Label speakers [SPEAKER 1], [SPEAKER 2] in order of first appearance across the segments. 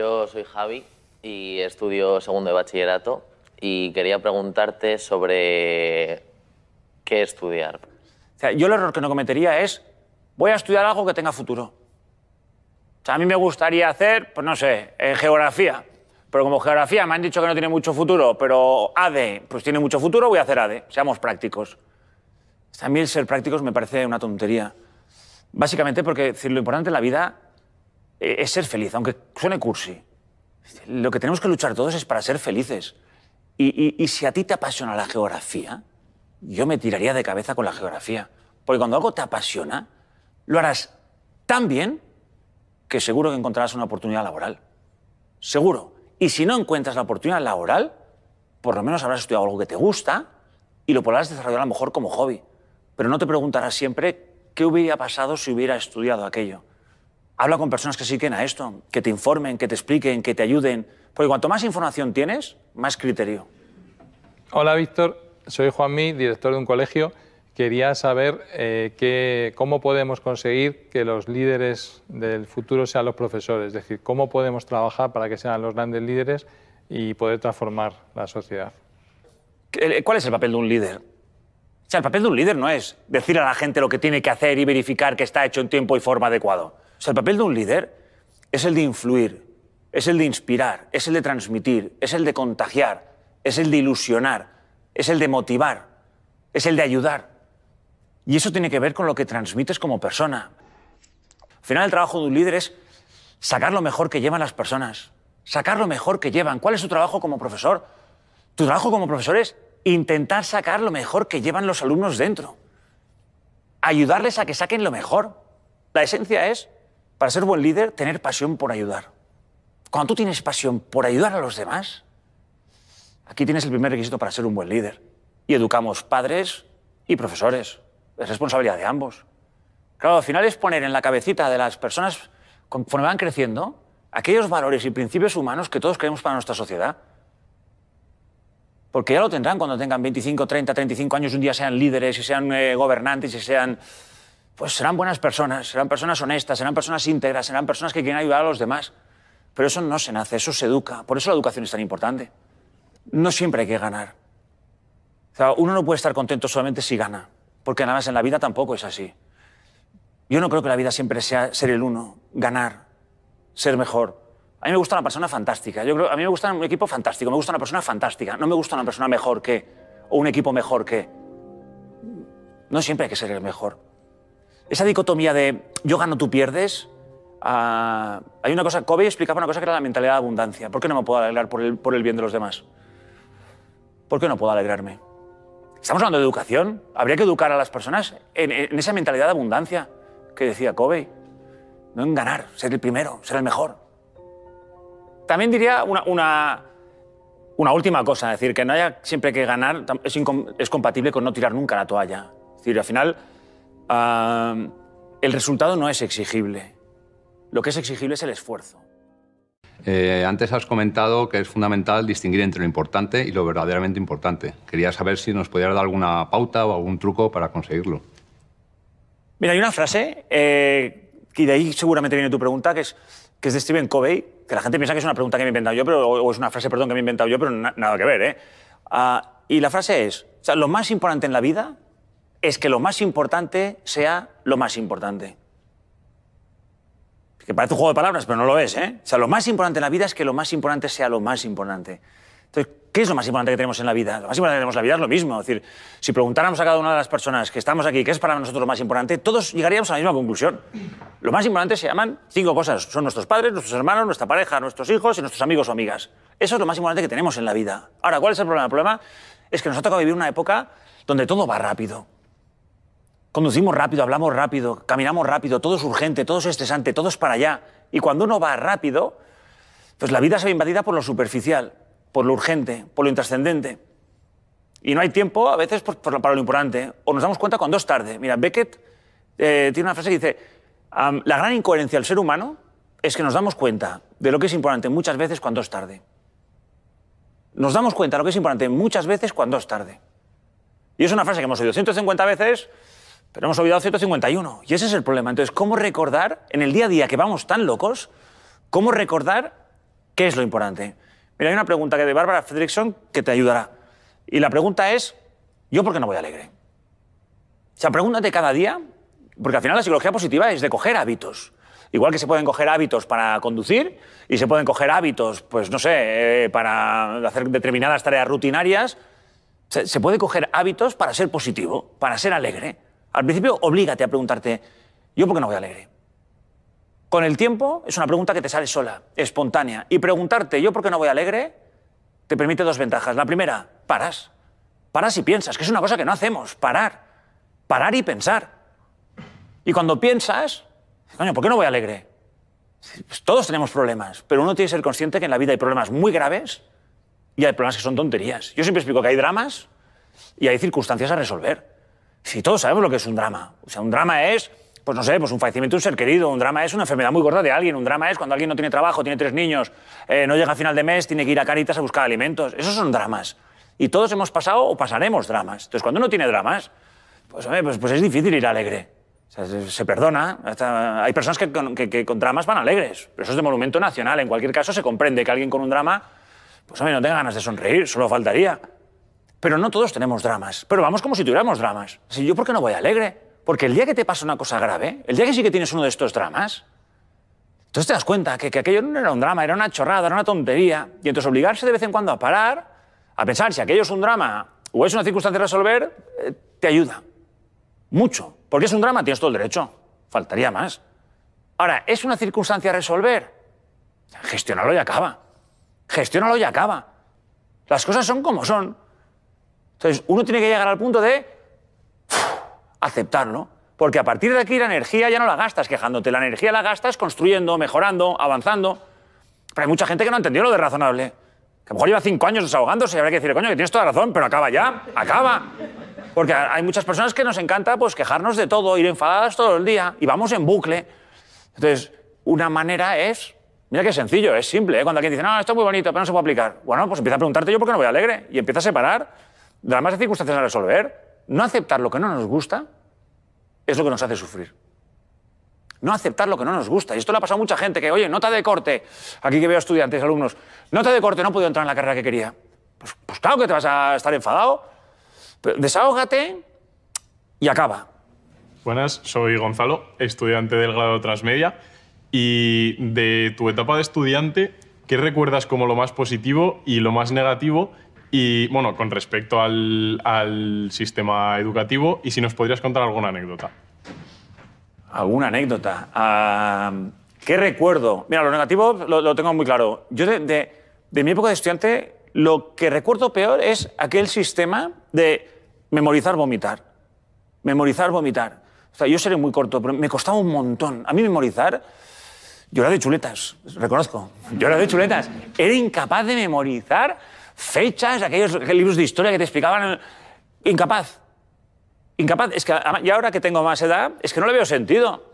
[SPEAKER 1] Yo soy Javi y estudio segundo de bachillerato y quería preguntarte sobre qué estudiar. yo el error que no cometería es voy a estudiar algo que tenga futuro. a mí me gustaría hacer, pues no sé, eh, geografía. Pero como geografía me han dicho que no tiene mucho futuro, pero ADE, pues tiene mucho futuro, voy a hacer ADE. Seamos prácticos. También ser prácticos me parece una tontería. Básicamente porque lo importante en la vida eh, es ser feliz, aunque suene cursi. Lo que tenemos que luchar todos es para ser felices. Y, si a ti te apasiona la geografía, yo me tiraría de cabeza con la geografía. Porque cuando algo te apasiona, lo harás tan bien que seguro que encontrarás una oportunidad laboral. Seguro. Y si no encuentras la oportunidad laboral, por lo menos habrás estudiado algo que te gusta y lo podrás desarrollar a lo mejor como hobby. Pero no te preguntarás siempre qué hubiera pasado si hubiera estudiado aquello habla con personas que se queden a esto, que te informen, que te expliquen, que te ayuden. Porque cuanto más información tienes, más criterio. Hola, Víctor. Soy Juanmi, director de un colegio. Quería saber eh, cómo podemos conseguir que los líderes del futuro sean los profesores. Es decir, cómo podemos trabajar para que sean los grandes líderes y poder transformar la sociedad. Eh, ¿Cuál es el papel de un líder? O sea, el papel de un líder no es decir a la gente lo que tiene que hacer y verificar que está hecho en tiempo y forma adecuado. O sea, el papel de un líder es el de influir, es el de inspirar, es el de transmitir, es el de contagiar, es el de ilusionar, es el de motivar, es el de ayudar. Y eso tiene que ver con lo que transmites como persona. Al final el trabajo de un líder es sacar lo mejor que llevan las personas, sacar lo mejor que llevan. ¿Cuál es tu trabajo como profesor? Tu trabajo como profesor es intentar sacar lo mejor que llevan los alumnos dentro, ayudarles a que saquen lo mejor. La esencia es para ser buen líder, tener pasión por ayudar. Cuando tú tienes pasión por ayudar a los demás, aquí tienes el primer requisito para ser un buen líder. Y educamos padres y profesores. Es responsabilidad de ambos. Claro, al final es poner en la cabecita de las personas, conforme van creciendo, aquellos valores y principios humanos que todos queremos para nuestra sociedad. Porque ya lo tendrán cuando tengan 25, 30, 35 años, un día sean líderes y sean eh, gobernantes y sean pues serán buenas personas, serán personas honestas, serán personas íntegras, serán personas que quieren ayudar a los demás. Pero eso no se nace, eso se educa. Por eso la educación es tan importante. No siempre hay que ganar. O sea, uno no puede estar contento solamente si gana, porque nada más en la vida tampoco es así. Yo no creo que la vida siempre sea ser el uno, ganar, ser mejor. A mí me gusta una persona fantástica. a mí me gusta un equipo fantástico, me gusta una persona fantástica. No me gusta una persona mejor que, o un equipo mejor que. No siempre hay que ser el mejor esa dicotomía de yo gano, tú pierdes. Ah, hay una cosa, Kobe explicaba una cosa que era la mentalidad de abundancia. ¿Por qué no me puedo alegrar por el, por el bien de los demás? ¿Por qué no puedo alegrarme? Estamos hablando de educación. Habría que educar a las personas en, esa mentalidad de abundancia que decía Kobe. No en ganar, ser el primero, ser el mejor. También diría una, una, última cosa, es decir, que no haya siempre que ganar es, es compatible con no tirar nunca la toalla. Es decir, al final Ah, el resultado no es exigible. Lo que es exigible es el esfuerzo. Eh, antes has comentado que es fundamental distinguir entre lo importante y lo verdaderamente importante. Quería saber si nos podías dar alguna pauta o algún truco para conseguirlo. Mira, hay una frase, eh, y de ahí seguramente viene tu pregunta, que es, que es de Stephen Covey, que la gente piensa que es una pregunta que me he inventado yo, pero, o es una frase, perdón, que me he inventado yo, pero nada que ver. ¿eh? Ah, y la frase es, o lo más importante en la vida es que lo más importante sea lo más importante. Que parece un juego de palabras, pero no lo es. ¿eh? O sea, lo más importante en la vida es que lo más importante sea lo más importante. Entonces, ¿qué es lo más importante que tenemos en la vida? Lo más importante que tenemos en la vida es lo mismo. Es decir, si preguntáramos a cada una de las personas que estamos aquí qué es para nosotros lo más importante, todos llegaríamos a la misma conclusión. Lo más importante se llaman cinco cosas. Son nuestros padres, nuestros hermanos, nuestra pareja, nuestros hijos y nuestros amigos o amigas. Eso es lo más importante que tenemos en la vida. Ahora, ¿cuál es el problema? El problema es que nos ha tocado vivir una época donde todo va rápido. Conducimos rápido, hablamos rápido, caminamos rápido, todo es urgente, todo es estresante, todo es para allá. Y cuando uno va rápido, pues la vida se ve invadida por lo superficial, por lo urgente, por lo intrascendente. Y no hay tiempo a veces para lo importante. O nos damos cuenta cuando es tarde. Mira, Beckett eh, tiene una frase que dice, la gran incoherencia del ser humano es que nos damos cuenta de lo que es importante muchas veces cuando es tarde. Nos damos cuenta de lo que es importante muchas veces cuando es tarde. Y es una frase que hemos oído 150 veces pero hemos olvidado 151. Y ese es el problema. Entonces, ¿cómo recordar, en el día a día que vamos tan locos, cómo recordar qué es lo importante? Mira, hay una pregunta que de Bárbara Fredrickson que te ayudará. Y la pregunta es, ¿yo por qué no voy alegre? O sea, pregúntate cada día, porque al final la psicología positiva es de coger hábitos. Igual que se pueden coger hábitos para conducir y se pueden coger hábitos, pues no sé, eh, para hacer determinadas tareas rutinarias, se puede coger hábitos para ser positivo, para ser alegre. Al principio, oblígate a preguntarte, ¿yo por qué no voy alegre? Con el tiempo, es una pregunta que te sale sola, espontánea. Y preguntarte, ¿yo por qué no voy alegre? Te permite dos ventajas. La primera, paras. Paras y piensas, que es una cosa que no hacemos, parar. Parar y pensar. Y cuando piensas, coño, ¿por qué no voy alegre? Pues todos tenemos problemas, pero uno tiene que ser consciente que en la vida hay problemas muy graves y hay problemas que son tonterías. Yo siempre explico que hay dramas y hay circunstancias a resolver. Si todos sabemos lo que es un drama. O sea, un drama es, pues no sé, pues un fallecimiento de un ser querido, un drama es una enfermedad muy gorda de alguien, un drama es cuando alguien no tiene trabajo, tiene tres niños, eh, no llega a final de mes, tiene que ir a Caritas a buscar alimentos. Esos son dramas. Y todos hemos pasado o pasaremos dramas. Entonces, cuando uno tiene dramas, pues, pues, pues es difícil ir alegre. O sea, se, perdona. hay personas que con, que con, dramas van alegres, pero eso es de monumento nacional. En cualquier caso, se comprende que alguien con un drama, pues hombre, no tenga ganas de sonreír, solo faltaría. Pero no todos tenemos dramas. Pero vamos como si tuviéramos dramas. Si yo, ¿por qué no voy alegre? Porque el día que te pasa una cosa grave, el día que sí que tienes uno de estos dramas, entonces te das cuenta que, que aquello no era un drama, era una chorrada, era una tontería. Y entonces obligarse de vez en cuando a parar, a pensar si aquello es un drama o es una circunstancia a resolver, eh, te ayuda. Mucho. Porque es un drama, tienes todo el derecho. Faltaría más. Ahora, ¿es una circunstancia a resolver? Gestionalo y acaba. Gestionalo y acaba. Las cosas son como son. Entonces, uno tiene que llegar al punto de aceptarlo. Porque a partir de aquí la energía ya no la gastas quejándote, la energía la gastas construyendo, mejorando, avanzando. Pero hay mucha gente que no entendió lo de razonable. Que a lo mejor lleva cinco años desahogándose y habrá que decirle, coño, que tienes toda razón, pero acaba ya, acaba. Porque hay muchas personas que nos encanta pues, quejarnos de todo, ir enfadadas todo el día y vamos en bucle. Entonces, una manera es Mira qué sencillo, es simple. ¿eh? Cuando alguien dice, no, esto es muy bonito, pero no se puede aplicar. Bueno, pues empieza a preguntarte yo por qué no voy alegre. Y empieza a separar las de circunstancias a resolver, no aceptar lo que no nos gusta es lo que nos hace sufrir. No aceptar lo que no nos gusta. Y esto le ha pasado a mucha gente que, oye, nota de corte, aquí que veo estudiantes, alumnos, nota de corte, no he entrar en la carrera que quería. Pues, pues, claro que te vas a estar enfadado. Pero desahógate y acaba. Buenas, soy Gonzalo, estudiante del grado Transmedia. Y de tu etapa de estudiante, ¿qué recuerdas como lo más positivo y lo más negativo? Y bueno, con respecto al, sistema educativo, y si nos podrías contar alguna anécdota. ¿Alguna anécdota? Ah, ¿Qué recuerdo? Mira, lo negativo lo, tengo muy claro. Yo de, mi época de estudiante lo que recuerdo peor es aquel sistema de memorizar, vomitar. Memorizar, vomitar. O sea, yo seré muy corto, pero me costaba un montón. A mí memorizar, yo era de chuletas, reconozco. Yo era de chuletas. Era incapaz de memorizar fechas, aquellos libros de historia que te explicaban. Incapaz. Incapaz. que, ah, y ahora que tengo más edad, es que no le veo sentido.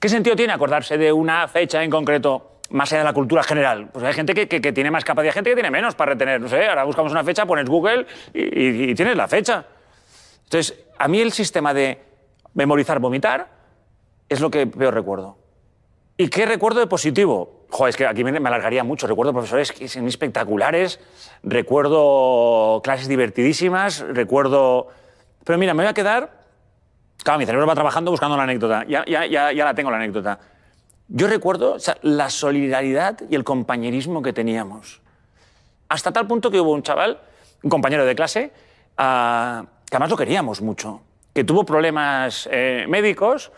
[SPEAKER 1] ¿Qué sentido tiene acordarse de una fecha en concreto? Más allá de la cultura general. Pues hay gente que, tiene más capacidad, gente que tiene menos para retener. No sé, ahora buscamos una fecha, pones Google y, y tienes la fecha. Entonces, a mí el sistema de memorizar, vomitar, es lo que peor recuerdo. ¿Y qué recuerdo de positivo? Joder, es que aquí me alargaría mucho. Recuerdo profesores que son espectaculares, recuerdo clases divertidísimas, recuerdo... Pero mira, me voy a quedar... Claro, mi cerebro va trabajando buscando la anécdota. Ya, ya, la tengo, la anécdota. Yo recuerdo la solidaridad y el compañerismo que teníamos. Hasta tal punto que hubo un chaval, un compañero de clase, ah, que además lo queríamos mucho, que tuvo problemas eh, médicos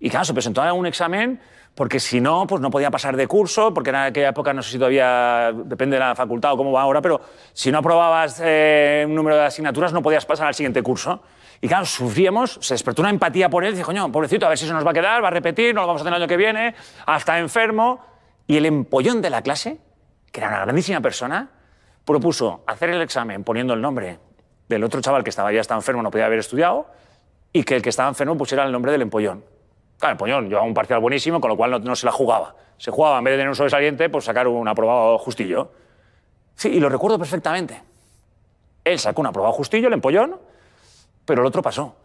[SPEAKER 1] y, claro, se presentó a un examen porque si no, pues no podía pasar de curso, porque en aquella época no sé si todavía, depende de la facultad o cómo va ahora, pero si no aprobabas eh, un número de asignaturas no podías pasar al siguiente curso. Y claro, sufríamos, se despertó una empatía por él, dijo, coño, pobrecito, a ver si eso nos va a quedar, va a repetir, no lo vamos a tener el año que viene, hasta enfermo. Y el empollón de la clase, que era una grandísima persona, propuso hacer el examen poniendo el nombre del otro chaval que estaba ya está enfermo, no podía haber estudiado, y que el que estaba enfermo pusiera el nombre del empollón. Claro, Yo llevaba un parcial buenísimo, con lo cual no, se la jugaba. Se jugaba, en vez de tener un sobresaliente, pues sacar un aprobado justillo. Sí, y lo recuerdo perfectamente. Él sacó un aprobado justillo, el empollón, pero el otro pasó.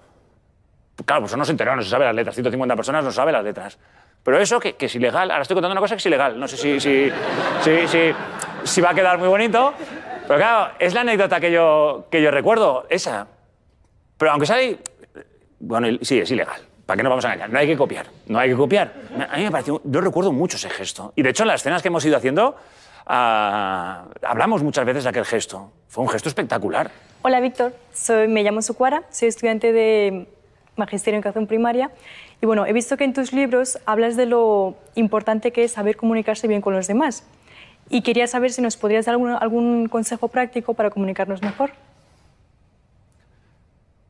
[SPEAKER 1] Claro, pues no se enteró, no se sabe las letras. 150 personas no sabe las letras. Pero eso, que, es ilegal. Ahora estoy contando una cosa que es ilegal. No sé si, si, si, si, si va a quedar muy bonito. Pero claro, es la anécdota que yo, que yo recuerdo, esa. Pero aunque sea... Bueno, sí, es ilegal. ¿Para qué vamos a engañar? No hay que copiar, no hay que copiar. A mí me pareció, yo recuerdo mucho ese gesto. Y de hecho, en las escenas que hemos ido haciendo, ah, hablamos muchas veces de aquel gesto. Fue un gesto espectacular. Hola, Víctor. Soy, me llamo Sucuara, soy estudiante de Magisterio en Educación Primaria. Y bueno, he visto que en tus libros hablas de lo importante que es saber comunicarse bien con los demás. Y quería saber si nos podrías dar algún consejo práctico para comunicarnos mejor.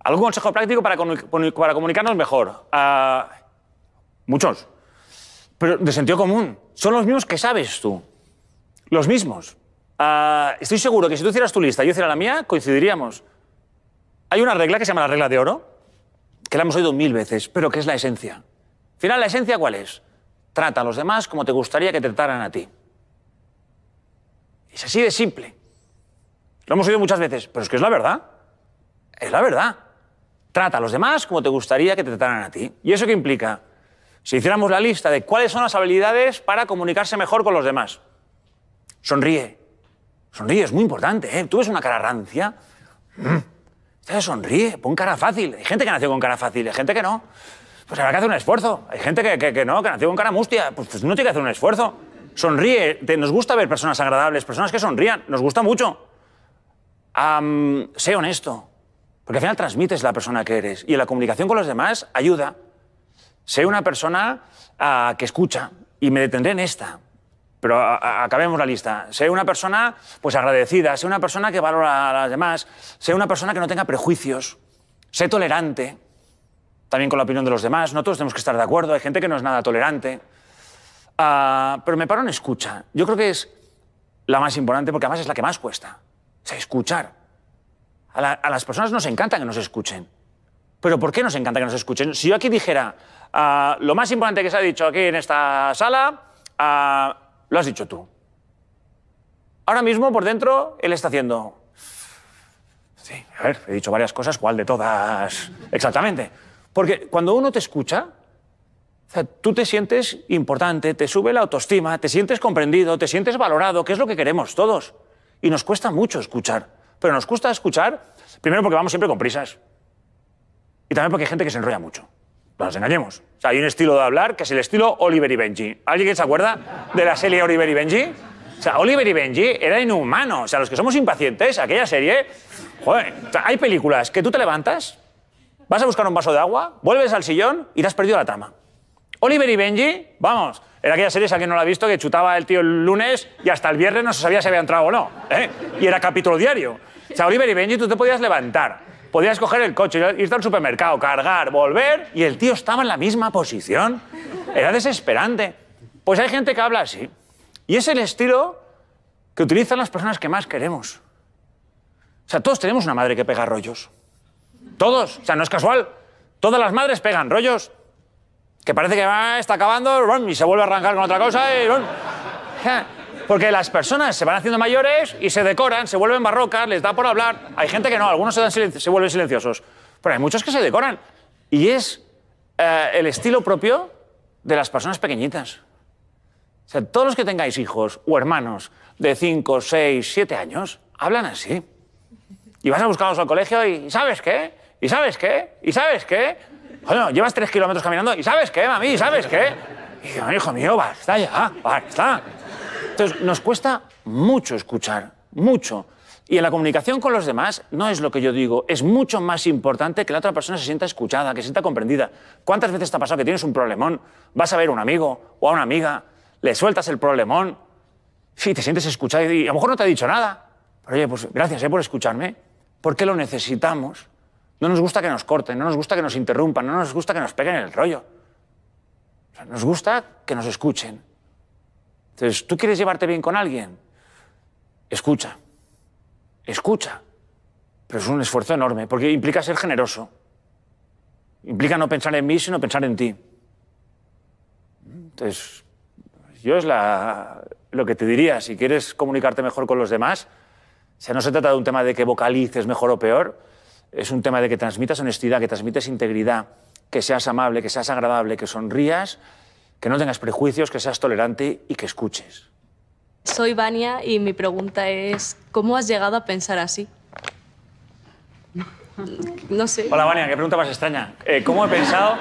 [SPEAKER 1] ¿Algún consejo práctico para, comunicarnos mejor? Ah, muchos. Pero de sentido común. Son los mismos que sabes tú. Los mismos. Ah, estoy seguro que si tú hicieras tu lista y yo hiciera la mía, coincidiríamos. Hay una regla que se llama la regla de oro, que la hemos oído mil veces, pero que es la esencia. Al final, ¿la esencia cuál es? Trata a los demás como te gustaría que te trataran a ti. Es así de simple. Lo hemos oído muchas veces, pero es que es la verdad. Es la verdad. Trata a los demás como te gustaría que te trataran a ti. ¿Y eso qué implica? Si hiciéramos la lista de cuáles son las habilidades para comunicarse mejor con los demás. Sonríe. Sonríe, es muy importante. ¿eh? Tú ves una cara rancia. entonces mm. este sonríe, pon cara fácil. Hay gente que nació con cara fácil, hay gente que no. Pues habrá que hacer un esfuerzo. Hay gente que, que, que no, que nació con cara mustia. Pues, pues no tiene que hacer un esfuerzo. Sonríe. Te, nos gusta ver personas agradables, personas que sonrían. Nos gusta mucho. sé honesto. Porque al final transmites la persona que eres y la comunicación con los demás ayuda. Sé una persona ah, que escucha y me detendré en esta. Pero ah, ah, acabemos la lista. Sé una persona pues agradecida, sé una persona que valora a las demás, sé una persona que no tenga prejuicios, sé tolerante también con la opinión de los demás. No todos tenemos que estar de acuerdo, hay gente que no es nada tolerante. pero me paro en escucha. Yo creo que es la más importante porque además es la que más cuesta. O escuchar. A, las personas nos encanta que nos escuchen. Pero ¿por qué nos encanta que nos escuchen? Si yo aquí dijera, ah, lo más importante que se ha dicho aquí en esta sala, ah, lo has dicho tú. Ahora mismo, por dentro, él está haciendo... Sí, a ver, he dicho varias cosas, ¿cuál de todas? Exactamente. Porque cuando uno te escucha, tú te sientes importante, te sube la autoestima, te sientes comprendido, te sientes valorado, que es lo que queremos todos. Y nos cuesta mucho escuchar. Pero nos gusta escuchar, primero porque vamos siempre con prisas. Y también porque hay gente que se enrolla mucho. No nos engañemos. O hay un estilo de hablar que es el estilo Oliver y Benji. ¿Alguien se acuerda de la serie Oliver y Benji? O sea, Oliver y Benji era inhumano. O sea, los que somos impacientes, aquella serie... Joder, hay películas que tú te levantas, vas a buscar un vaso de agua, vuelves al sillón y te has perdido la trama. Oliver y Benji, vamos, era aquella serie, si alguien no la ha visto, que chutaba el tío el lunes y hasta el viernes no se sabía si había entrado o no. ¿eh? Y era capítulo diario. O sea, Oliver y Benji, tú te podías levantar, podías coger el coche, irte al supermercado, cargar, volver, y el tío estaba en la misma posición. Era desesperante. Pues hay gente que habla así. Y es el estilo que utilizan las personas que más queremos. O sea, todos tenemos una madre que pega rollos. Todos. O sea, no es casual. Todas las madres pegan rollos que parece que está acabando y se vuelve a arrancar con otra cosa Porque las personas se van haciendo mayores y se decoran, se vuelven barrocas, les da por hablar. Hay gente que no, algunos se, dan silencio, se vuelven silenciosos. Pero hay muchos que se decoran. Y es eh, el estilo propio de las personas pequeñitas. todos los que tengáis hijos o hermanos de 5, 6, 7 años, hablan así. Y vas a buscarlos al colegio y, ¿sabes qué? ¿Y sabes qué? ¿Y sabes qué? Bueno, llevas tres kilómetros caminando. ¿Y sabes qué, mami? ¿Y sabes qué? Y hijo mío, basta ya, basta. Entonces, nos cuesta mucho escuchar, mucho. Y en la comunicación con los demás no es lo que yo digo, es mucho más importante que la otra persona se sienta escuchada, que se sienta comprendida. ¿Cuántas veces te ha pasado que tienes un problemón? Vas a ver a un amigo o a una amiga, le sueltas el problemón, sí, te sientes escuchado y a lo mejor no te ha dicho nada. Pero oye, pues gracias eh, por escucharme, ¿Por qué lo necesitamos. No nos gusta que nos corten, no nos gusta que nos interrumpan, no nos gusta que nos peguen el rollo. nos gusta que nos escuchen. Entonces, ¿tú quieres llevarte bien con alguien? Escucha. Escucha. Pero es un esfuerzo enorme, porque implica ser generoso. Implica no pensar en mí, sino pensar en ti. Entonces, yo es lo que te diría. Si quieres comunicarte mejor con los demás, no se trata de un tema de que vocalices mejor o peor, es un tema de que transmitas honestidad, que transmites integridad, que seas amable, que seas agradable, que sonrías, que no tengas prejuicios, que seas tolerante y que escuches. Soy Vania y mi pregunta es, ¿cómo has llegado a pensar así? No sé. Hola, Vania, qué pregunta más extraña. Eh, ¿Cómo he pensado?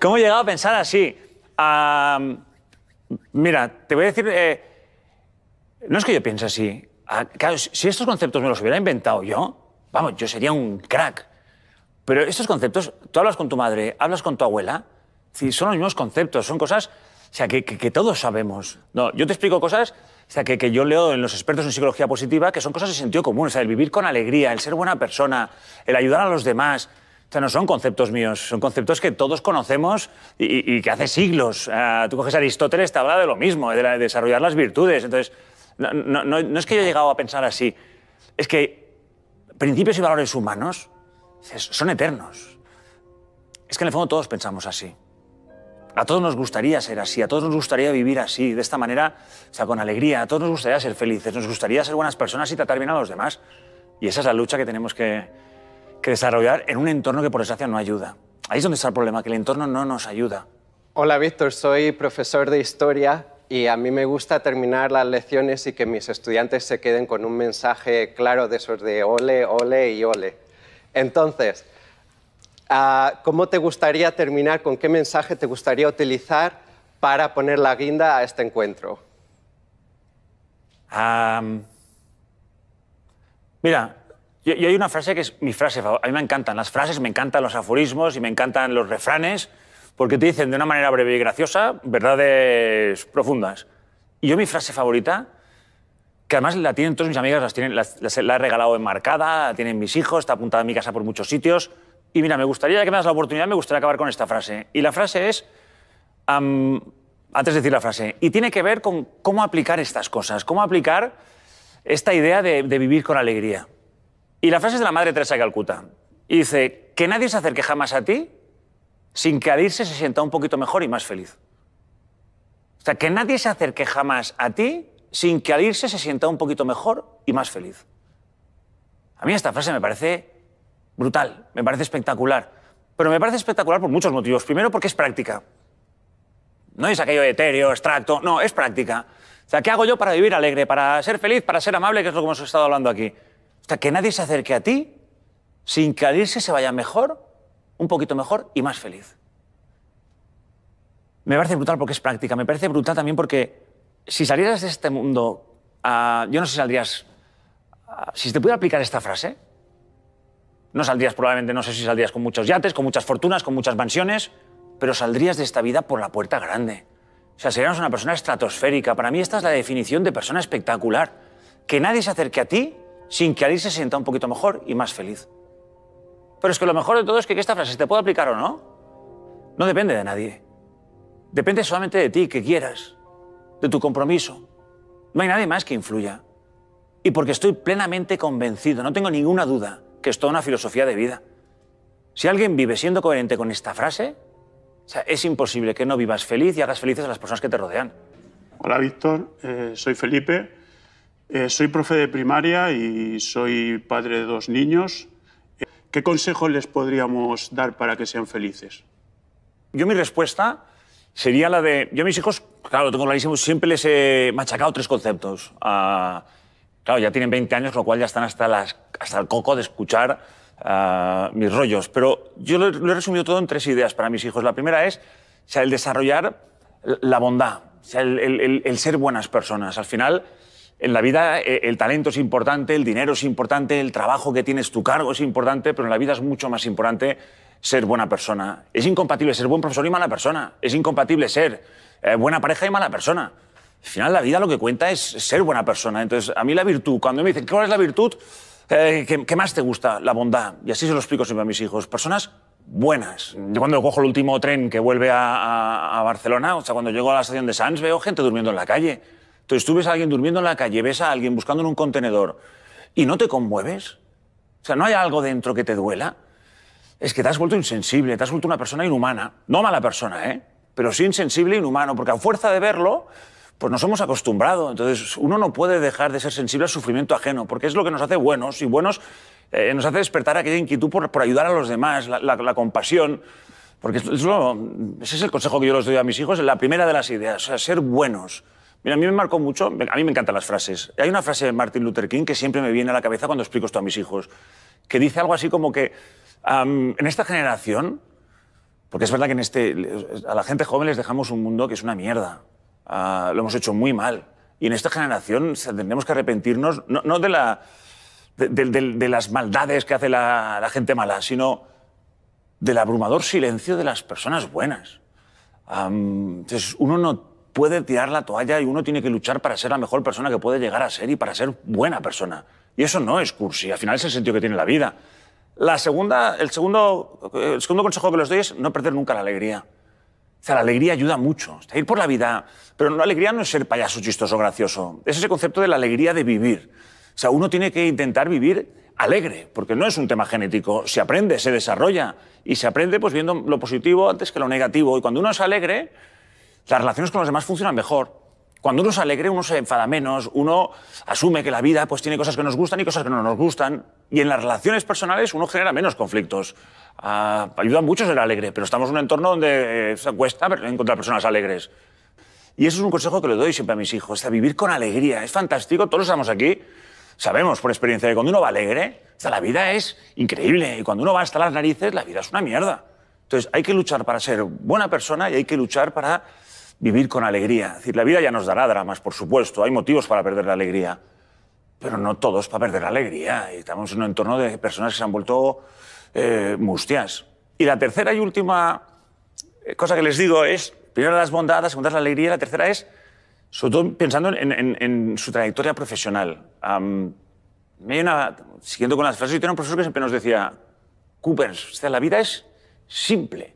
[SPEAKER 1] ¿Cómo he llegado a pensar así? mira, te voy a decir... Eh, no es que yo piense así. Ah, claro, si estos conceptos me los hubiera inventado yo, Vamos, yo sería un crack. Pero estos conceptos, tú hablas con tu madre, hablas con tu abuela, son los mismos conceptos, son cosas o sea, que, todos sabemos. No, yo te explico cosas o sea, que, que, yo leo en los expertos en psicología positiva que son cosas de sentido común. O sea, el vivir con alegría, el ser buena persona, el ayudar a los demás. O sea, no son conceptos míos, son conceptos que todos conocemos y, que hace siglos. tú coges a Aristóteles, te habla de lo mismo, de, desarrollar las virtudes. Entonces, no, es que yo he llegado a pensar así, es que principios y valores humanos son eternos. Es que en el fondo todos pensamos así. A todos nos gustaría ser así, a todos nos gustaría vivir así, de esta manera, o sea, con alegría, a todos nos gustaría ser felices, nos gustaría ser buenas personas y tratar bien a los demás. Y esa es la lucha que tenemos que, desarrollar en un entorno que por desgracia no ayuda. Ahí es donde está el problema, que el entorno no nos ayuda. Hola Víctor, soy profesor de historia y a mí me gusta terminar las lecciones y que mis estudiantes se queden con un mensaje claro de esos de ole, ole y ole. Entonces, ah, ¿cómo te gustaría terminar? ¿Con qué mensaje te gustaría utilizar para poner la guinda a este encuentro? mira, yo, hay una frase que es mi frase A mí me encantan las frases, me encantan los aforismos y me encantan los refranes porque te dicen de una manera breve y graciosa verdades profundas. Y yo mi frase favorita, que además la tienen todos mis amigas, las tienen, la he regalado enmarcada, la tienen mis hijos, está apuntada en mi casa por muchos sitios. Y mira, me gustaría, que me das la oportunidad, me gustaría acabar con esta frase. Y la frase es, antes de decir la frase, y tiene que ver con cómo aplicar estas cosas, cómo aplicar esta idea de, vivir con alegría. Y la frase es de la Madre Teresa de Calcuta. Y dice, que nadie se acerque jamás a ti sin que al irse se sienta un poquito mejor y más feliz. O sea, que nadie se acerque jamás a ti sin que al irse se sienta un poquito mejor y más feliz. A mí esta frase me parece brutal, me parece espectacular. Pero me parece espectacular por muchos motivos. Primero, porque es práctica. No es aquello etéreo, extracto, no, es práctica. O sea, ¿qué hago yo para vivir alegre, para ser feliz, para ser amable, que es lo que hemos estado hablando aquí? O sea, que nadie se acerque a ti sin que al irse se vaya mejor un poquito mejor y más feliz. Me parece brutal porque es práctica, me parece brutal también porque si salieras de este mundo, ah, yo no sé si saldrías, ah, si te pudiera aplicar esta frase, no saldrías probablemente, no sé si saldrías con muchos yates, con muchas fortunas, con muchas mansiones, pero saldrías de esta vida por la puerta grande. O sea, serías una persona estratosférica. Para mí esta es la definición de persona espectacular. Que nadie se acerque a ti sin que alguien se sienta un poquito mejor y más feliz. Pero es que lo mejor de todo es que esta frase se te puede aplicar o no. No depende de nadie. Depende solamente de ti, que quieras, de tu compromiso. No hay nadie más que influya. Y porque estoy plenamente convencido, no tengo ninguna duda, que es toda una filosofía de vida. Si alguien vive siendo coherente con esta frase, es imposible que no vivas feliz y hagas felices a las personas que te rodean. Hola, Víctor. Eh, soy Felipe. Eh, soy profe de primaria y soy padre de dos niños. ¿Qué consejos les podríamos dar para que sean felices? Yo mi respuesta sería la de... Yo a mis hijos, claro, tengo clarísimo, siempre les he machacado tres conceptos. Ah, claro, ya tienen 20 años, lo cual ya están hasta, las, hasta el coco de escuchar ah, mis rollos. Pero yo lo, he resumido todo en tres ideas para mis hijos. La primera es sea, el desarrollar la bondad, sea, el, el ser buenas personas. Al final en la vida eh, el talento es importante, el dinero es importante, el trabajo que tienes, tu cargo es importante, pero en la vida es mucho más importante ser buena persona. Es incompatible ser buen profesor y mala persona. Es incompatible ser eh, buena pareja y mala persona. Al final la vida lo que cuenta es ser buena persona. Entonces, a mí la virtud, cuando me dicen, ¿cuál es la virtud? Eh, ¿qué, más te gusta? La bondad. Y así se lo explico siempre a mis hijos. Personas buenas. Yo cuando cojo el último tren que vuelve a, Barcelona, o sea, cuando llego a la estación de Sants, veo gente durmiendo en la calle entonces tú ves a alguien durmiendo en la calle, ves a alguien buscando en un contenedor y no te conmueves. O sea, no hay algo dentro que te duela. Es que te has vuelto insensible, te has vuelto una persona inhumana. No mala persona, ¿eh? Pero sí insensible e inhumano, porque a fuerza de verlo, pues nos hemos acostumbrado. Entonces, uno no puede dejar de ser sensible al sufrimiento ajeno, porque es lo que nos hace buenos. Y buenos eh, nos hace despertar aquella inquietud por, ayudar a los demás, la, compasión. Porque es ese es el consejo que yo les doy a mis hijos, la primera de las ideas, o sea, ser buenos. Mira, a mí me marcó mucho, a mí me encantan las frases. Hay una frase de Martin Luther King que siempre me viene a la cabeza cuando explico esto a mis hijos, que dice algo así como que en esta generación, porque es verdad que en este, a la gente joven les dejamos un mundo que es una mierda, ah, lo hemos hecho muy mal, y en esta generación tendremos que arrepentirnos no, de, la, de, las maldades que hace la, gente mala, sino del abrumador silencio de las personas buenas. entonces, uno no puede tirar la toalla y uno tiene que luchar para ser la mejor persona que puede llegar a ser y para ser buena persona. Y eso no es cursi, al final es el sentido que tiene la vida. La segunda, el, segundo, eh, segundo consejo que les doy es no perder nunca la alegría. O sea, la alegría ayuda mucho, o ir por la vida. Pero la alegría no es ser payaso chistoso gracioso, es ese concepto de la alegría de vivir. O sea, uno tiene que intentar vivir alegre, porque no es un tema genético, se aprende, se desarrolla y se aprende pues viendo lo positivo antes que lo negativo. Y cuando uno es alegre, las relaciones con los demás funcionan mejor. Cuando uno se alegre, uno se enfada menos, uno asume que la vida pues, tiene cosas que nos gustan y cosas que no nos gustan. Y en las relaciones personales uno genera menos conflictos. Ah, ayuda mucho ser alegre, pero estamos en un entorno donde eh, se cuesta encontrar personas alegres. Y eso es un consejo que le doy siempre a mis hijos, está vivir con alegría. Es fantástico, todos estamos aquí, sabemos por experiencia que cuando uno va alegre, la vida es increíble. Y cuando uno va hasta las narices, la vida es una mierda. Entonces hay que luchar para ser buena persona y hay que luchar para vivir con alegría. decir, la vida ya nos dará dramas, por supuesto, hay motivos para perder la alegría, pero no todos para perder la alegría. Estamos en un entorno de personas que se han vuelto eh, mustias. Y la tercera y última eh, cosa que les digo es, primero las bondades, segunda la alegría, la tercera es, sobre todo pensando en, su trayectoria profesional. siguiendo con las frases, yo tenía un profesor que siempre nos decía, Coopers, la vida es simple,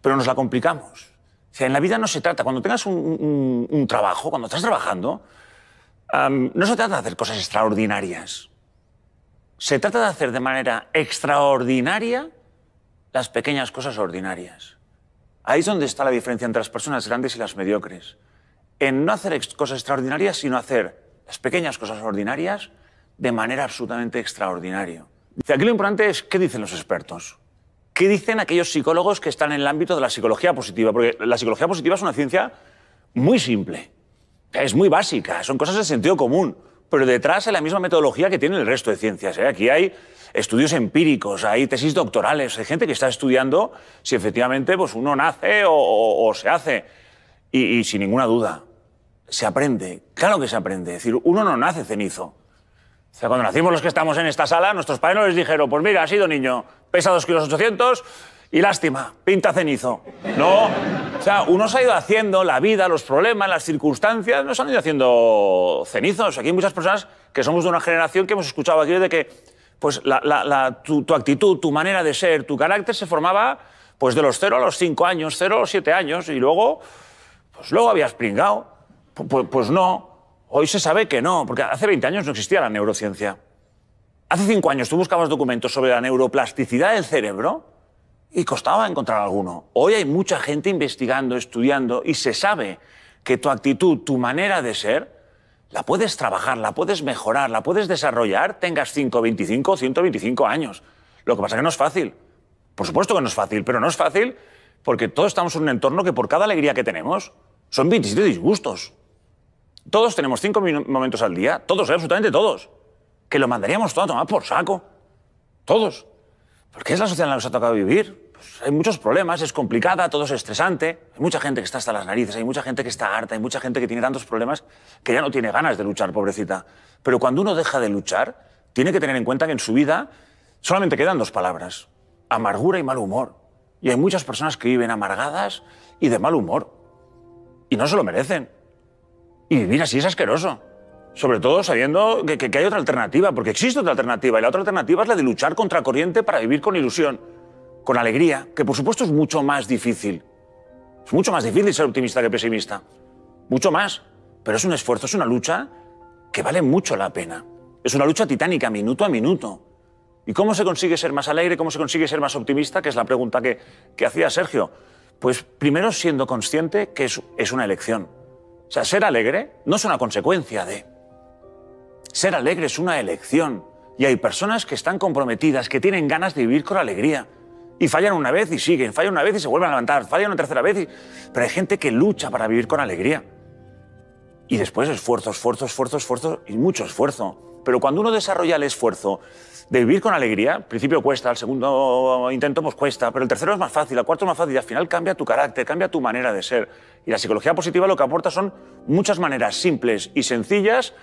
[SPEAKER 1] pero nos la complicamos en la vida no se trata, cuando tengas un, trabajo, cuando estás trabajando, no se trata de hacer cosas extraordinarias. Se trata de hacer de manera extraordinaria las pequeñas cosas ordinarias. Ahí es donde está la diferencia entre las personas grandes y las mediocres. En no hacer cosas extraordinarias, sino hacer las pequeñas cosas ordinarias de manera absolutamente extraordinaria. Aquí lo importante es qué dicen los expertos. ¿Qué dicen aquellos psicólogos que están en el ámbito de la psicología positiva? Porque la psicología positiva es una ciencia muy simple, es muy básica, son cosas de sentido común, pero detrás hay la misma metodología que tiene el resto de ciencias. ¿eh? Aquí hay estudios empíricos, hay tesis doctorales, hay gente que está estudiando si efectivamente pues, uno nace o, se hace. Y, sin ninguna duda, se aprende, claro que se aprende. Es decir, uno no nace cenizo. O sea, cuando nacimos los que estamos en esta sala, nuestros padres no les dijeron, pues mira, ha sido niño, pesa 2 kilos 800 y lástima, pinta cenizo. No, o sea, uno se ha ido haciendo la vida, los problemas, las circunstancias, se han ido haciendo cenizos. Aquí hay muchas personas que somos de una generación que hemos escuchado aquí de que pues, tu, actitud, tu manera de ser, tu carácter se formaba pues, de los 0 a los 5 años, 0 a los 7 años, y luego, pues, luego habías pringado. pues no, hoy se sabe que no, porque hace 20 años no existía la neurociencia. Hace cinco años tú buscabas documentos sobre la neuroplasticidad del cerebro y costaba encontrar alguno. Hoy hay mucha gente investigando, estudiando y se sabe que tu actitud, tu manera de ser, la puedes trabajar, la puedes mejorar, la puedes desarrollar, tengas 5, 25 125 años. Lo que pasa es que no es fácil. Por supuesto que no es fácil, pero no es fácil porque todos estamos en un entorno que por cada alegría que tenemos son 27 disgustos. Todos tenemos cinco momentos al día, todos, ¿eh? absolutamente todos que lo mandaríamos todo a tomar por saco. Todos. Porque es la sociedad en la que nos ha tocado vivir. Pues hay muchos problemas, es complicada, todo es estresante. Hay mucha gente que está hasta las narices, hay mucha gente que está harta, hay mucha gente que tiene tantos problemas que ya no tiene ganas de luchar, pobrecita. Pero cuando uno deja de luchar, tiene que tener en cuenta que en su vida solamente quedan dos palabras, amargura y mal humor. Y hay muchas personas que viven amargadas y de mal humor. Y no se lo merecen. Y vivir así es asqueroso. Sobre todo sabiendo que, hay otra alternativa, porque existe otra alternativa, y la otra alternativa es la de luchar contra corriente para vivir con ilusión, con alegría, que por supuesto es mucho más difícil. Es mucho más difícil ser optimista que pesimista, mucho más, pero es un esfuerzo, es una lucha que vale mucho la pena. Es una lucha titánica, minuto a minuto. ¿Y cómo se consigue ser más alegre? ¿Cómo se consigue ser más optimista? Que es la pregunta que, hacía Sergio. Pues primero siendo consciente que es, es una elección. O sea, ser alegre no es una consecuencia de... Ser alegre es una elección y hay personas que están comprometidas, que tienen ganas de vivir con alegría. Y fallan una vez y siguen, fallan una vez y se vuelven a levantar, fallan una tercera vez. Pero hay gente que lucha para vivir con alegría. Y después esfuerzo, esfuerzo, esfuerzo, esfuerzo y mucho esfuerzo. Pero cuando uno desarrolla el esfuerzo de vivir con alegría, al principio cuesta, al segundo intento pues cuesta, pero el tercero es más fácil, el cuarto es más fácil y al final cambia tu carácter, cambia tu manera de ser. Y la psicología positiva lo que aporta son muchas maneras simples y sencillas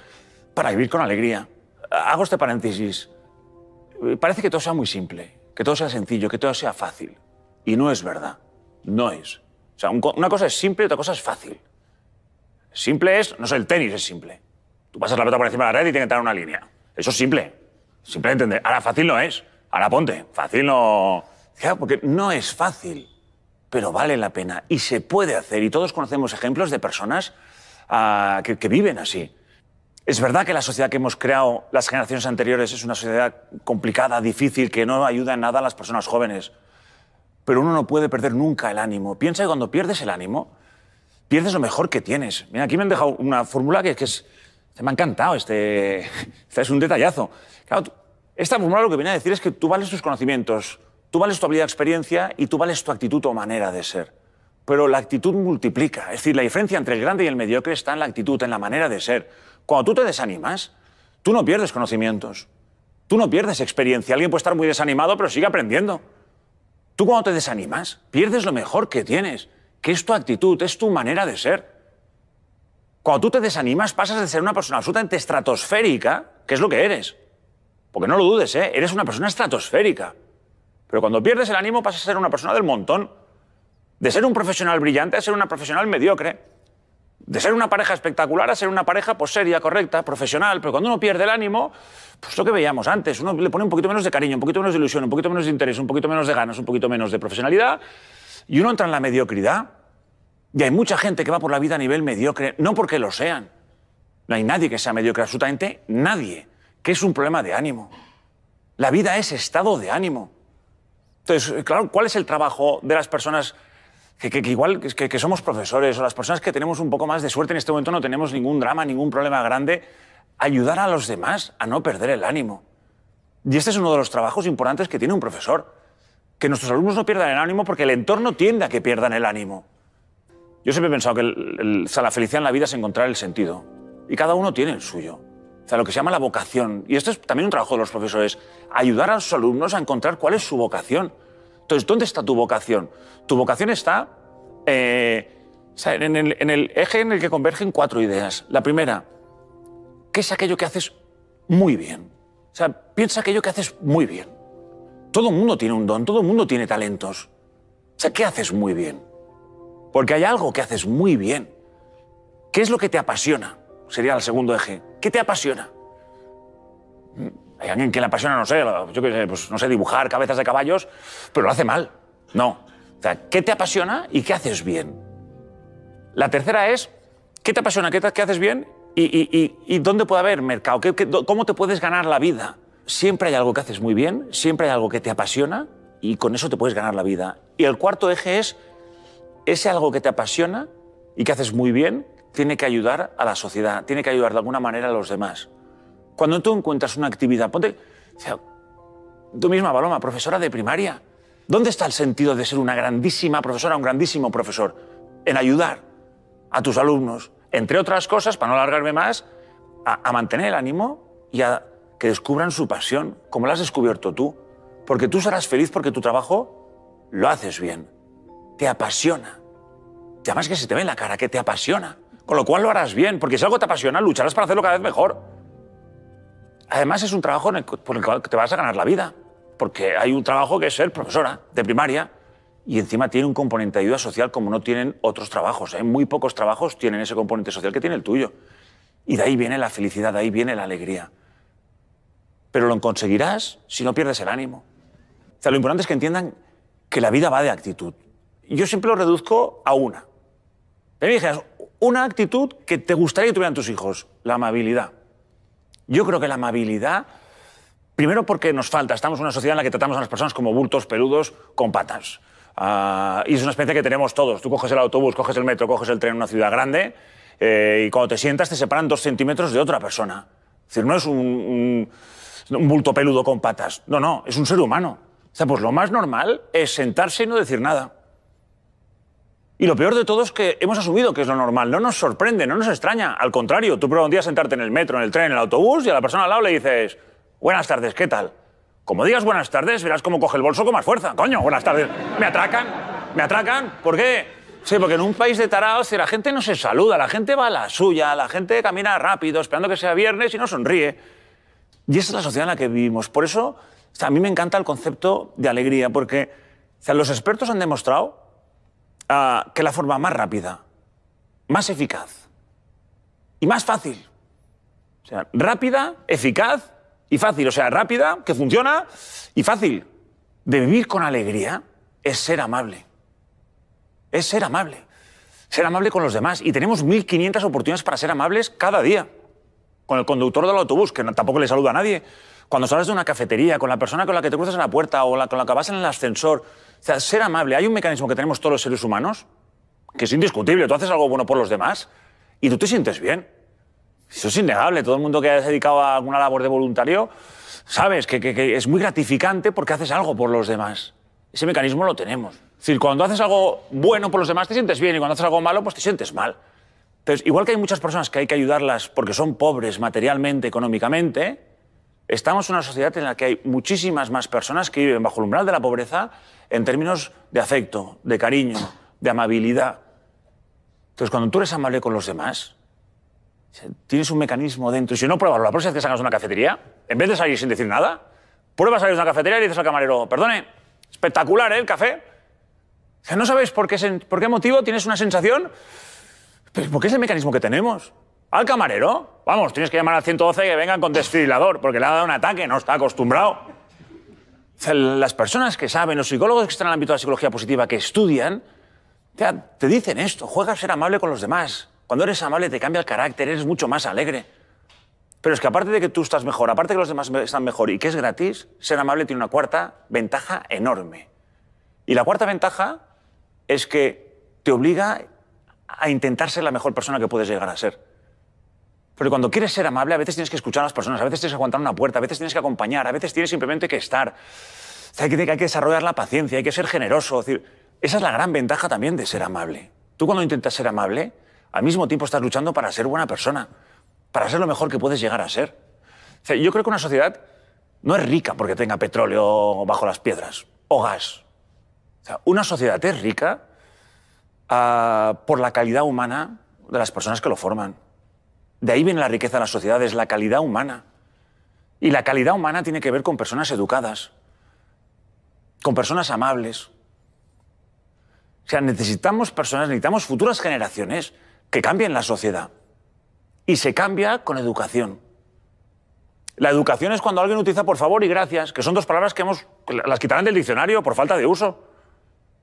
[SPEAKER 1] para vivir con alegría. Hago este paréntesis. Parece que todo sea muy simple, que todo sea sencillo, que todo sea fácil. Y no es verdad. No es. O sea, una cosa es simple y otra cosa es fácil. Simple es, no sé, el tenis es simple. Tú pasas la pelota por encima de la red y tiene que entrar una línea. Eso es simple. Simple de entender. Ahora, fácil no es. Ahora ponte. Fácil no. porque no es fácil, pero vale la pena y se puede hacer. Y todos conocemos ejemplos de personas ah, que, que viven así. Es verdad que la sociedad que hemos creado, las generaciones anteriores, es una sociedad complicada, difícil, que no ayuda en nada a las personas jóvenes. Pero uno no puede perder nunca el ánimo. Piensa que cuando pierdes el ánimo, pierdes lo mejor que tienes. Mira, aquí me han dejado una fórmula que, es... me ha encantado, este, este es un detallazo. esta fórmula lo que viene a decir es que tú vales tus conocimientos, tú vales tu habilidad, experiencia y tú vales tu actitud o manera de ser. Pero la actitud multiplica. Es decir, la diferencia entre el grande y el mediocre está en la actitud, en la manera de ser. Cuando tú te desanimas, tú no pierdes conocimientos, tú no pierdes experiencia. Alguien puede estar muy desanimado, pero sigue aprendiendo. Tú cuando te desanimas, pierdes lo mejor que tienes, que es tu actitud, es tu manera de ser. Cuando tú te desanimas, pasas de ser una persona absolutamente estratosférica, que es lo que eres. Porque no lo dudes, ¿eh? eres una persona estratosférica. Pero cuando pierdes el ánimo, pasas a ser una persona del montón. De ser un profesional brillante a ser una profesional mediocre de ser una pareja espectacular a ser una pareja pues, seria, correcta, profesional, pero cuando uno pierde el ánimo, pues lo que veíamos antes, uno le pone un poquito menos de cariño, un poquito menos de ilusión, un poquito menos de interés, un poquito menos de ganas, un poquito menos de profesionalidad, y uno entra en la mediocridad. Y hay mucha gente que va por la vida a nivel mediocre, no porque lo sean. No hay nadie que sea mediocre, absolutamente nadie, que es un problema de ánimo. La vida es estado de ánimo. Entonces, claro, ¿cuál es el trabajo de las personas que, igual que, somos profesores o las personas que tenemos un poco más de suerte en este momento no tenemos ningún drama, ningún problema grande, ayudar a los demás a no perder el ánimo. Y este es uno de los trabajos importantes que tiene un profesor. Que nuestros alumnos no pierdan el ánimo porque el entorno tiende a que pierdan el ánimo. Yo siempre he pensado que la felicidad en la vida es encontrar el sentido. Y cada uno tiene el suyo. O sea, lo que se llama la vocación. Y este es también un trabajo de los profesores. Ayudar a los alumnos a encontrar cuál es su vocación. Entonces, ¿dónde está tu vocación? Tu vocación está eh, en, el, en el eje en el que convergen cuatro ideas. La primera, ¿qué es aquello que haces muy bien? O sea, piensa aquello que haces muy bien. Todo el mundo tiene un don, todo el mundo tiene talentos. O sea, ¿qué haces muy bien? Porque hay algo que haces muy bien. ¿Qué es lo que te apasiona? Sería el segundo eje. ¿Qué te apasiona? Hay alguien que le apasiona, no sé, yo qué sé, pues, no sé, dibujar cabezas de caballos, pero lo hace mal. No. O sea, ¿qué te apasiona y qué haces bien? La tercera es, ¿qué te apasiona, qué, haces bien y, dónde puede haber mercado? cómo te puedes ganar la vida? Siempre hay algo que haces muy bien, siempre hay algo que te apasiona y con eso te puedes ganar la vida. Y el cuarto eje es, ese algo que te apasiona y que haces muy bien tiene que ayudar a la sociedad, tiene que ayudar de alguna manera a los demás. Cuando tú encuentras una actividad, ponte, tú misma, Paloma, profesora de primaria, ¿dónde está el sentido de ser una grandísima profesora, un grandísimo profesor? En ayudar a tus alumnos, entre otras cosas, para no alargarme más, a, mantener el ánimo y a que descubran su pasión, como la has descubierto tú, porque tú serás feliz porque tu trabajo lo haces bien, te apasiona. Además que se te ve en la cara que te apasiona, con lo cual lo harás bien, porque si algo te apasiona, lucharás para hacerlo cada vez mejor. Además, es un trabajo por el cual te vas a ganar la vida, porque hay un trabajo que es ser profesora de primaria y encima tiene un componente de ayuda social como no tienen otros trabajos. ¿eh? Muy pocos trabajos tienen ese componente social que tiene el tuyo. Y de ahí viene la felicidad, de ahí viene la alegría. Pero lo conseguirás si no pierdes el ánimo. lo importante es que entiendan que la vida va de actitud. Yo siempre lo reduzco a una. Pero me una actitud que te gustaría que tuvieran tus hijos, la amabilidad. Yo creo que la amabilidad, primero porque nos falta, estamos en una sociedad en la que tratamos a las personas como bultos peludos con patas. Ah, y es una especie que tenemos todos. Tú coges el autobús, coges el metro, coges el tren en una ciudad grande eh, y cuando te sientas te separan dos centímetros de otra persona. Es decir, no es un, un, un bulto peludo con patas. No, no, es un ser humano. O sea, pues lo más normal es sentarse y no decir nada. Y lo peor de todo es que hemos asumido que es lo normal. No nos sorprende, no nos extraña. Al contrario, tú pruebas un día sentarte en el metro, en el tren, en el autobús y a la persona al lado le dices, buenas tardes, ¿qué tal? Como digas buenas tardes, verás cómo coge el bolso con más fuerza. Coño, buenas tardes. Me atracan, me atracan. ¿Por qué? Sí, porque en un país de taraos la gente no se saluda, la gente va a la suya, la gente camina rápido, esperando que sea viernes y no sonríe. Y esa es la sociedad en la que vivimos. Por eso, a mí me encanta el concepto de alegría, porque los expertos han demostrado Ah, que la forma más rápida, más eficaz y más fácil. O sea, rápida, eficaz y fácil. O sea, rápida, que funciona y fácil. De vivir con alegría es ser amable. Es ser amable. Ser amable con los demás. Y tenemos 1.500 oportunidades para ser amables cada día. Con el conductor del autobús, que tampoco le saluda a nadie. Cuando sales de una cafetería, con la persona con la que te cruzas en la puerta o con la que vas en el ascensor ser amable, hay un mecanismo que tenemos todos los seres humanos que es indiscutible. Tú haces algo bueno por los demás y tú te sientes bien. Eso es innegable. Todo el mundo que ha dedicado a alguna labor de voluntario, sabes que, es muy gratificante porque haces algo por los demás. Ese mecanismo lo tenemos. Es decir, cuando haces algo bueno por los demás te sientes bien y cuando haces algo malo pues te sientes mal. Entonces, igual que hay muchas personas que hay que ayudarlas porque son pobres materialmente, económicamente, Estamos en una sociedad en la que hay muchísimas más personas que viven bajo el umbral de la pobreza en términos de afecto, de cariño, de amabilidad. Entonces, cuando tú eres amable con los demás, tienes un mecanismo dentro. si no, pruebas La próxima vez que salgas de una cafetería, en vez de salir sin decir nada, pruebas a salir de una cafetería y dices al camarero, perdone, espectacular, ¿eh, El café. O sea, no sabes por qué, por qué motivo tienes una sensación, pero pues porque es el mecanismo que tenemos al camarero. Vamos, tienes que llamar al 112 que vengan con destilador porque le ha dado un ataque, no está acostumbrado. Las personas que saben, los psicólogos que están en el ámbito de la psicología positiva, que estudian, te, te dicen esto, juega a ser amable con los demás. Cuando eres amable te cambia el carácter, eres mucho más alegre. Pero es que aparte de que tú estás mejor, aparte de que los demás están mejor y que es gratis, ser amable tiene una cuarta ventaja enorme. Y la cuarta ventaja es que te obliga a intentar ser la mejor persona que puedes llegar a ser. Pero cuando quieres ser amable, a veces tienes que escuchar a las personas, a veces tienes que aguantar una puerta, a veces tienes que acompañar, a veces tienes simplemente que estar. hay, que, desarrollar la paciencia, hay que ser generoso. esa es la gran ventaja también de ser amable. Tú cuando intentas ser amable, al mismo tiempo estás luchando para ser buena persona, para ser lo mejor que puedes llegar a ser. yo creo que una sociedad no es rica porque tenga petróleo bajo las piedras o gas. una sociedad es rica ah, por la calidad humana de las personas que lo forman de ahí viene la riqueza de las sociedades, la calidad humana. Y la calidad humana tiene que ver con personas educadas, con personas amables. O sea, necesitamos personas, necesitamos futuras generaciones que cambien la sociedad. Y se cambia con educación. La educación es cuando alguien utiliza por favor y gracias, que son dos palabras que hemos, las quitarán del diccionario por falta de uso.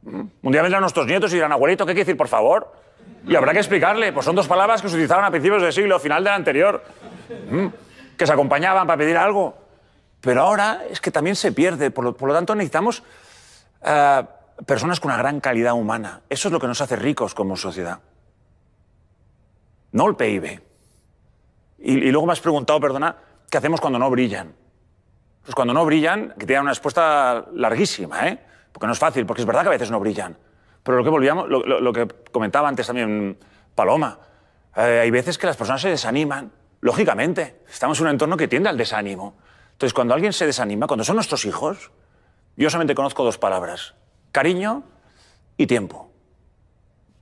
[SPEAKER 1] ¿Mm? Un día vendrán nuestros nietos y dirán, abuelito, ¿qué quiere decir por favor? Y habrá que explicarle, pues son dos palabras que se utilizaron a principios del siglo, final del anterior, que se acompañaban para pedir algo. Pero ahora es que también se pierde, por lo, tanto necesitamos eh, personas con una gran calidad humana. Eso es lo que nos hace ricos como sociedad. No el PIB. Y, luego me has preguntado, perdona, ¿qué hacemos cuando no brillan? Pues cuando no brillan, que tienen una respuesta larguísima, ¿eh? Porque no es fácil, porque es verdad que a veces no brillan. Pero lo que, volvíamos, lo, que comentaba antes también Paloma, eh, hay veces que las personas se desaniman. Lógicamente, estamos en un entorno que tiende al desánimo. Entonces, cuando alguien se desanima, cuando son nuestros hijos, yo solamente conozco dos palabras, cariño y tiempo.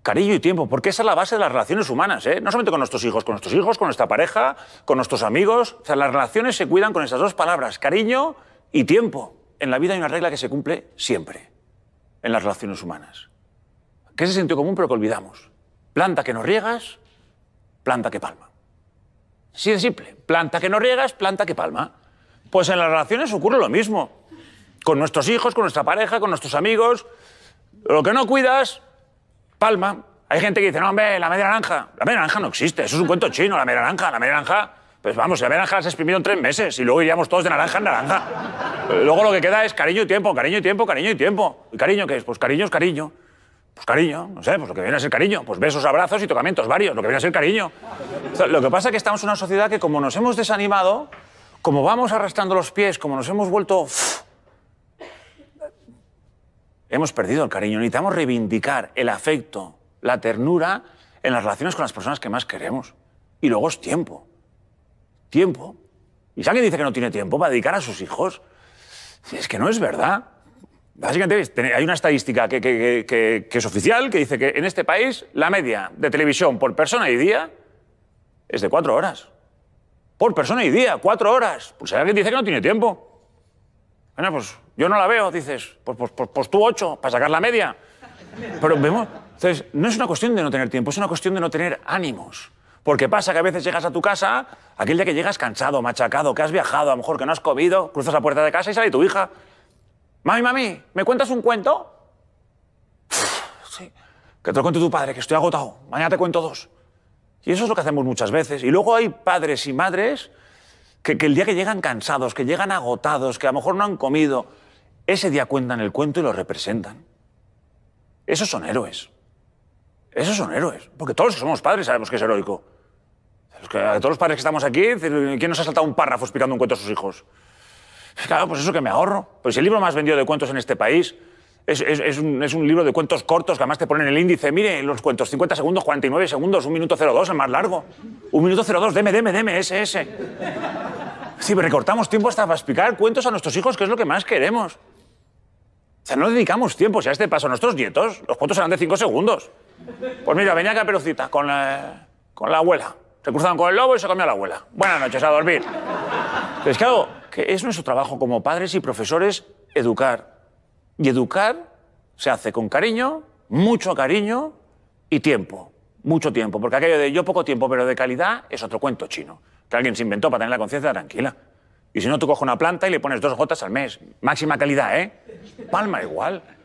[SPEAKER 1] Cariño y tiempo, porque esa es la base de las relaciones humanas, ¿eh? no solamente con nuestros hijos, con nuestros hijos, con nuestra pareja, con nuestros amigos. O sea, las relaciones se cuidan con esas dos palabras, cariño y tiempo. En la vida hay una regla que se cumple siempre, en las relaciones humanas que es el sentido común pero que olvidamos. Planta que no riegas, planta que palma. Así de simple. Planta que no riegas, planta que palma. Pues en las relaciones ocurre lo mismo. Con nuestros hijos, con nuestra pareja, con nuestros amigos. Lo que no cuidas, palma. Hay gente que dice, no, hombre, la media naranja. La media naranja no existe. Eso es un cuento chino, la media naranja. La media naranja, pues vamos, la media naranja la has en tres meses y luego iríamos todos de naranja en naranja. Luego lo que queda es cariño y tiempo, cariño y tiempo, cariño y tiempo. ¿Y cariño qué es? Pues cariño es cariño. Pues cariño, no sé, pues lo que viene a ser cariño. Pues besos, abrazos y tocamientos varios, lo que viene a ser cariño. lo que pasa es que estamos en una sociedad que como nos hemos desanimado, como vamos arrastrando los pies, como nos hemos vuelto... hemos perdido el cariño. Necesitamos reivindicar el afecto, la ternura en las relaciones con las personas que más queremos. Y luego es tiempo. Tiempo. Y si alguien dice que no tiene tiempo para dedicar a sus hijos, es que no es verdad. Básicamente, hay una estadística que, es oficial que dice que en este país la media de televisión por persona y día es de cuatro horas. Por persona y día, cuatro horas. Pues alguien que dice que no tiene tiempo. Bueno, pues yo no la veo, dices. Pues pues, pues, pues, tú ocho, para sacar la media. Pero vemos. Entonces, no es una cuestión de no tener tiempo, es una cuestión de no tener ánimos. Porque pasa que a veces llegas a tu casa, aquel día que llegas cansado, machacado, que has viajado, a lo mejor que no has comido, cruzas la puerta de casa y sale tu hija. Mami, mami, ¿me cuentas un cuento? Sí. Que te lo cuente tu padre, que estoy agotado. Mañana te cuento dos. Y eso es lo que hacemos muchas veces. Y luego hay padres y madres que, el día que llegan cansados, que llegan agotados, que a lo mejor no han comido, ese día cuentan el cuento y lo representan. Esos son héroes. Esos son héroes. Porque todos somos padres sabemos que es heroico. Los todos los padres que estamos aquí, ¿quién nos ha saltado un párrafo explicando un cuento a sus hijos? Claro, pues eso que me ahorro. Pues el libro más vendido de cuentos en este país es, un, libro de cuentos cortos que además te ponen el índice. Mire, los cuentos, 50 segundos, 49 segundos, 1 minuto 02, el más largo. 1 minuto 02, deme, deme, deme, ese, ese. Si recortamos tiempo hasta para explicar cuentos a nuestros hijos, que es lo que más queremos. O sea, no dedicamos tiempo. Si a este paso a nuestros nietos, los cuentos serán de 5 segundos. Pues mira, venía acá, Perucita, con la abuela. Se cruzaron con el lobo y se comió la abuela. Buenas noches, a dormir. Pescado. claro, que es nuestro trabajo como padres y profesores educar. Y educar se hace con cariño, mucho cariño y tiempo. Mucho tiempo. Porque aquello de yo poco tiempo, pero de calidad, es otro cuento chino. Que alguien se inventó para tener la conciencia tranquila. Y si no, tú coges una planta y le pones dos gotas al mes. Máxima calidad, ¿eh? Palma igual.